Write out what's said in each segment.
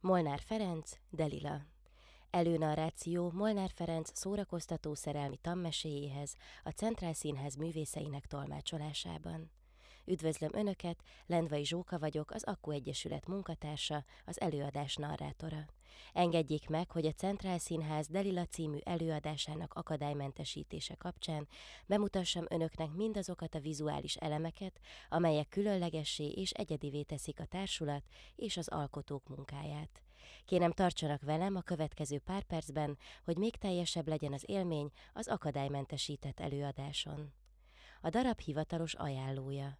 Molnár Ferenc, Delila. Előnarráció Molnár Ferenc szórakoztató szerelmi tanmeséjéhez a Centrál Színház művészeinek tolmácsolásában. Üdvözlöm Önöket, Lendvai Zsóka vagyok, az Akku Egyesület munkatársa, az előadás narrátora. Engedjék meg, hogy a Centrál Színház Delila című előadásának akadálymentesítése kapcsán bemutassam Önöknek mindazokat a vizuális elemeket, amelyek különlegessé és egyedivé teszik a társulat és az alkotók munkáját. Kérem tartsanak velem a következő pár percben, hogy még teljesebb legyen az élmény az akadálymentesített előadáson. A darab hivatalos ajánlója.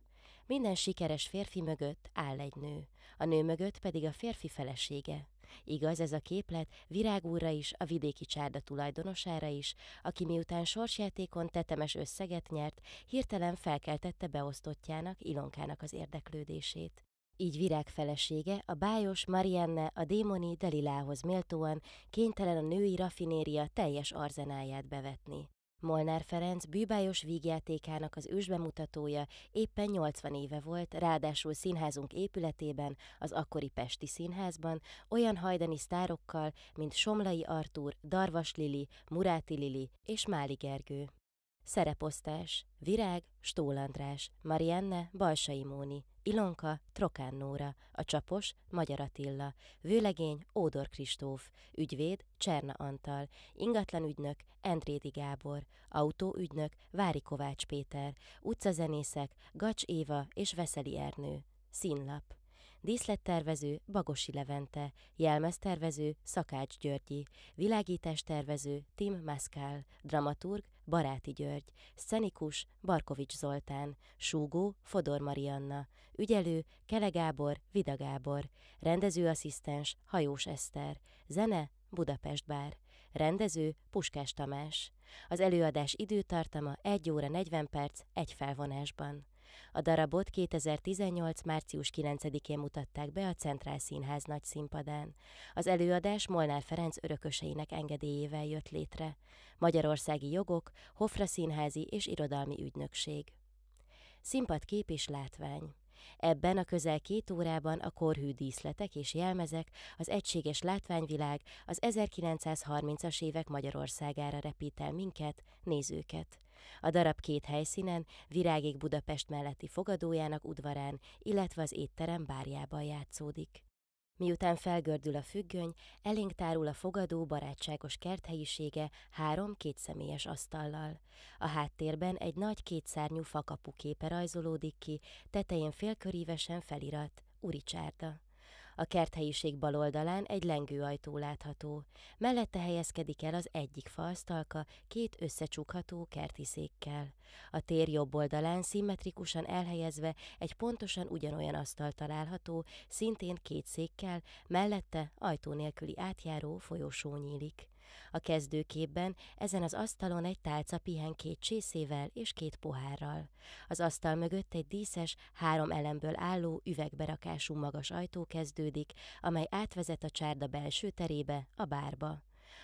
Minden sikeres férfi mögött áll egy nő, a nő mögött pedig a férfi felesége. Igaz ez a képlet virágúra is, a vidéki csárda tulajdonosára is, aki miután sorsjátékon tetemes összeget nyert, hirtelen felkeltette beosztottjának, Ilonkának az érdeklődését. Így virág felesége, a bájos Marianne a démoni Delilához méltóan kénytelen a női rafinéria teljes arzenáját bevetni. Molnár Ferenc bűbájos vígjátékának az ősbemutatója éppen 80 éve volt, ráadásul színházunk épületében, az akkori Pesti Színházban, olyan hajdani sztárokkal, mint Somlai Artúr, Darvas Lili, Muráti Lili és Máli Gergő. Szereposztás Virág Stólandrás, Marienne Balsai Móni, Ilonka Trokán Nóra, a Csapos Magyar Attila, Vőlegény Ódor Kristóf, ügyvéd Cserna Antal, ügynök, Endrédi Gábor, autóügynök Vári Kovács Péter, utcazenészek Gacs Éva és Veszeli Ernő, színlap. Díszlettervező Bagosi Levente, jelmeztervező Szakács Györgyi, világítástervező Tim Maszkál, dramaturg Baráti György, Szenikus, Barkovics Zoltán, Súgó, Fodor Marianna, ügyelő, Kele Gábor, Vida Gábor, rendezőasszisztens, Hajós Eszter, zene, Budapest Bár. Rendező Puskás Tamás. Az előadás időtartama 1 óra 40 perc egy felvonásban. A darabot 2018. március 9-én mutatták be a Centrál Színház nagy színpadán. Az előadás Molnár Ferenc örököseinek engedélyével jött létre. Magyarországi jogok, Hofra Színházi és Irodalmi Ügynökség. Színpadkép és látvány. Ebben a közel két órában a korhű díszletek és jelmezek, az egységes látványvilág az 1930-as évek Magyarországára repít el minket, nézőket. A darab két helyszínen, Virágék Budapest melletti fogadójának udvarán, illetve az étterem bárjában játszódik. Miután felgördül a függöny, elénk tárul a fogadó barátságos kerthelyisége három kétszemélyes asztallal. A háttérben egy nagy kétszárnyú fakapu képe rajzolódik ki, tetején félkörívesen felirat, Uricsárda. A kerthelyiség bal oldalán egy lengőajtó látható. Mellette helyezkedik el az egyik falsztalka két összecsukható kerti székkel. A tér jobb oldalán szimmetrikusan elhelyezve egy pontosan ugyanolyan asztal található, szintén két székkel, mellette ajtó nélküli átjáró folyosó nyílik. A kezdőképben ezen az asztalon egy tálca pihen két csészével és két pohárral. Az asztal mögött egy díszes, három elemből álló, üvegberakású magas ajtó kezdődik, amely átvezet a csárda belső terébe, a bárba.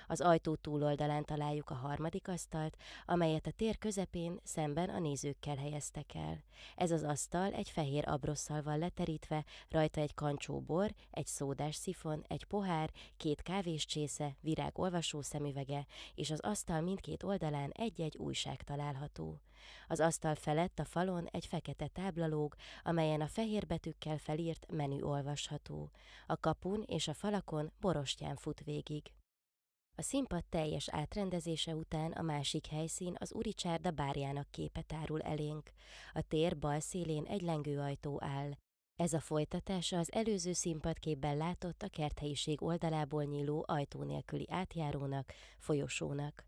Az ajtó túloldalán találjuk a harmadik asztalt, amelyet a tér közepén szemben a nézőkkel helyeztek el. Ez az asztal egy fehér abrosszal van leterítve, rajta egy kancsó bor, egy szódás szifon, egy pohár, két kávés csésze, virág olvasó szemüvege, és az asztal mindkét oldalán egy-egy újság található. Az asztal felett a falon egy fekete táblalóg, amelyen a fehér betűkkel felírt menü olvasható. A kapun és a falakon borostyán fut végig. A színpad teljes átrendezése után a másik helyszín az Uri Csárda bárjának képe tárul elénk. A tér bal szélén egy lengőajtó áll. Ez a folytatása az előző színpadképben látott a kerthelyiség oldalából nyíló ajtó nélküli átjárónak, folyosónak.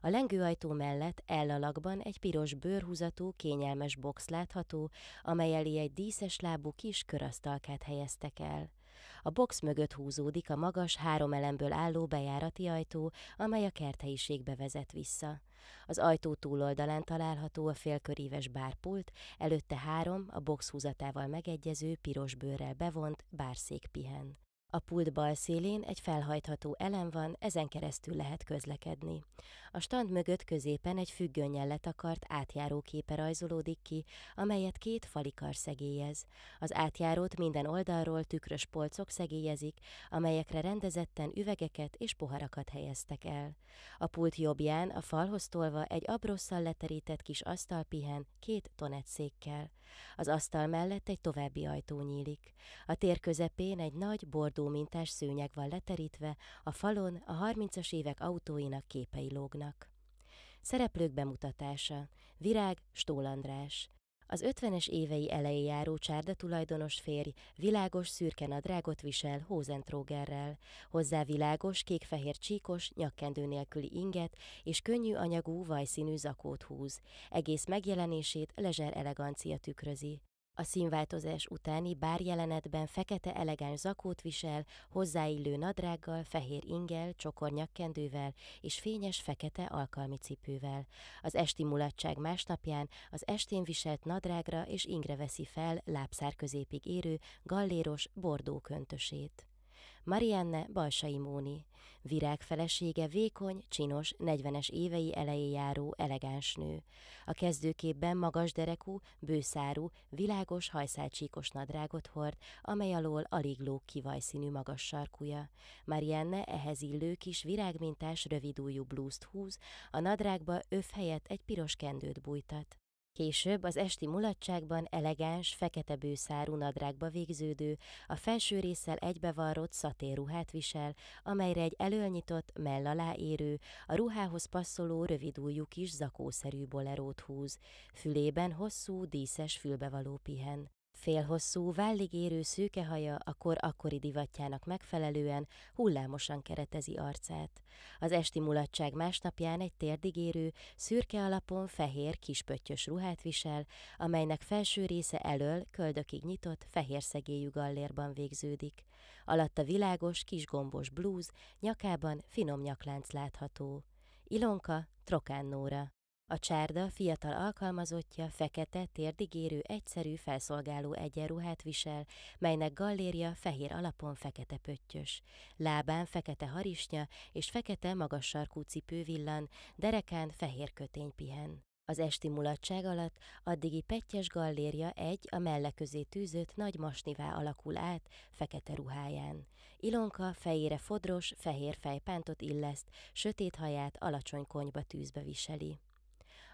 A lengőajtó mellett ellalakban egy piros bőrhúzatú, kényelmes box látható, amely elé egy díszes lábú kis körasztalkát helyeztek el. A box mögött húzódik a magas, három elemből álló bejárati ajtó, amely a kerthelyiségbe vezet vissza. Az ajtó túloldalán található a félköríves bárpult, előtte három, a box húzatával megegyező, piros bőrrel bevont bárszék pihen. A pult bal szélén egy felhajtható elem van, ezen keresztül lehet közlekedni. A stand mögött középen egy függönnyel letakart képe rajzolódik ki, amelyet két falikar szegélyez. Az átjárót minden oldalról tükrös polcok szegélyezik, amelyekre rendezetten üvegeket és poharakat helyeztek el. A pult jobbján a falhoz tolva egy abrosszal leterített kis asztal pihen két székkel. Az asztal mellett egy további ajtó nyílik. A tér közepén egy nagy bordó kiállító mintás szőnyeg van leterítve, a falon a 30-as évek autóinak képei lógnak. Szereplők bemutatása Virág Stól András, az 50-es évei elején járó csárda tulajdonos férj világos szürke nadrágot visel Hózentrógerrel, hozzá világos kék-fehér csíkos, nyakkendő nélküli inget és könnyű anyagú vajszínű zakót húz. Egész megjelenését lezser elegancia tükrözi. A színváltozás utáni bár jelenetben fekete elegáns zakót visel, hozzáillő nadrággal, fehér ingel, csokornyakkendővel és fényes fekete alkalmi cipővel. Az esti mulatság másnapján az estén viselt nadrágra és ingre veszi fel lábszár középig érő galléros bordó köntösét. Marianne Balsai Móni. Virág felesége vékony, csinos, 40-es évei elejé járó, elegáns nő. A kezdőképben magas derekú, bőszárú, világos hajszálcsíkos nadrágot hord, amely alól alig lók kivajszínű magas sarkúja. Marianne ehhez illő kis virágmintás rövidújú blúzt húz, a nadrágba öf helyett egy piros kendőt bújtat. Később az esti mulatságban elegáns, fekete bőszárú nadrágba végződő, a felső résszel egybevarrott szatérruhát visel, amelyre egy előnyitott, mell alá érő, a ruhához passzoló rövidújú kis zakószerű bolerót húz, fülében hosszú, díszes fülbevaló pihen. Félhosszú, vállig érő szőke haja a kor akkori divatjának megfelelően hullámosan keretezi arcát. Az esti mulatság másnapján egy térdig érő, szürke alapon fehér, kispöttyös ruhát visel, amelynek felső része elől köldökig nyitott, fehér szegélyű gallérban végződik. Alatta világos, kis gombos blúz, nyakában finom nyaklánc látható. Ilonka Trokán Nóra a csárda fiatal alkalmazottja fekete, térdigérő, egyszerű felszolgáló egyenruhát visel, melynek galléria fehér alapon fekete pöttyös. Lábán fekete harisnya és fekete magas sarkú cipő villan, derekán fehér kötény pihen. Az esti mulatság alatt addigi pettyes galléria egy a melle közé tűzött nagy masnivá alakul át fekete ruháján. Ilonka fejére fodros, fehér fejpántot illeszt, sötét haját alacsony konyba tűzbe viseli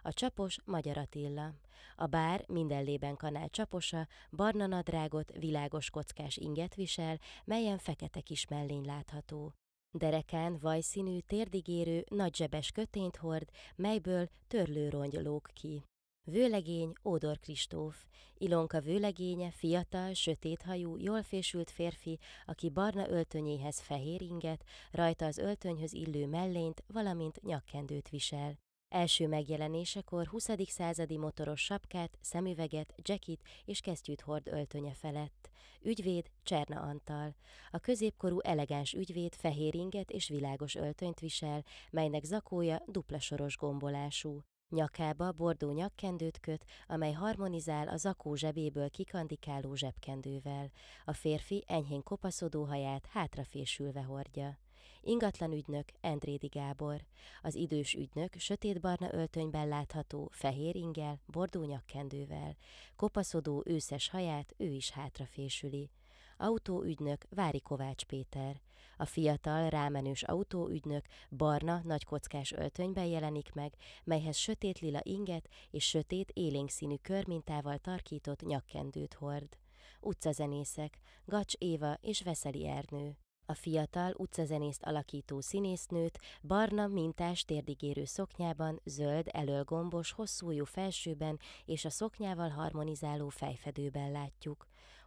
a csapos Magyar Attila. A bár minden lében kanál csaposa, barna nadrágot, világos kockás inget visel, melyen fekete kis mellény látható. Derekán vajszínű, térdigérő, nagyzsebes kötényt hord, melyből törlőrongy lóg ki. Vőlegény Ódor Kristóf, Ilonka vőlegénye, fiatal, sötéthajú, jól fésült férfi, aki barna öltönyéhez fehér inget, rajta az öltönyhöz illő mellényt, valamint nyakkendőt visel. Első megjelenésekor 20. századi motoros sapkát, szemüveget, jackit és kesztyűt hord öltönye felett. Ügyvéd Cserna Antal. A középkorú elegáns ügyvéd fehér inget és világos öltönyt visel, melynek zakója dupla soros gombolású. Nyakába bordó nyakkendőt köt, amely harmonizál a zakó zsebéből kikandikáló zsebkendővel. A férfi enyhén kopaszodó haját hátrafésülve hordja ingatlan ügynök Endrédi Gábor, az idős ügynök sötétbarna öltönyben látható, fehér ingel, bordó nyakkendővel, kopaszodó őszes haját ő is hátrafésüli. Autóügynök Vári Kovács Péter. A fiatal, rámenős autóügynök barna, nagykockás öltönyben jelenik meg, melyhez sötét lila inget és sötét élénk színű körmintával tarkított nyakkendőt hord. Utcazenészek, Gacs Éva és Veszeli Ernő. A fiatal utcazenészt alakító színésznőt barna mintás térdigérő szoknyában, zöld elölgombos hosszújú felsőben és a szoknyával harmonizáló fejfedőben látjuk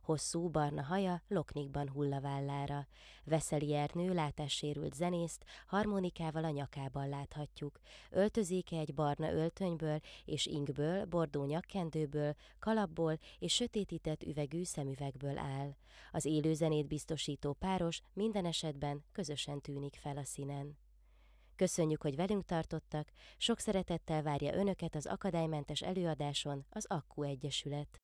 hosszú barna haja loknikban hull a vállára. Veszeli Ernő látássérült zenészt harmonikával a nyakában láthatjuk. Öltözéke egy barna öltönyből és ingből, bordó nyakkendőből, kalapból és sötétített üvegű szemüvegből áll. Az élő zenét biztosító páros minden esetben közösen tűnik fel a színen. Köszönjük, hogy velünk tartottak, sok szeretettel várja Önöket az akadálymentes előadáson az Akku Egyesület.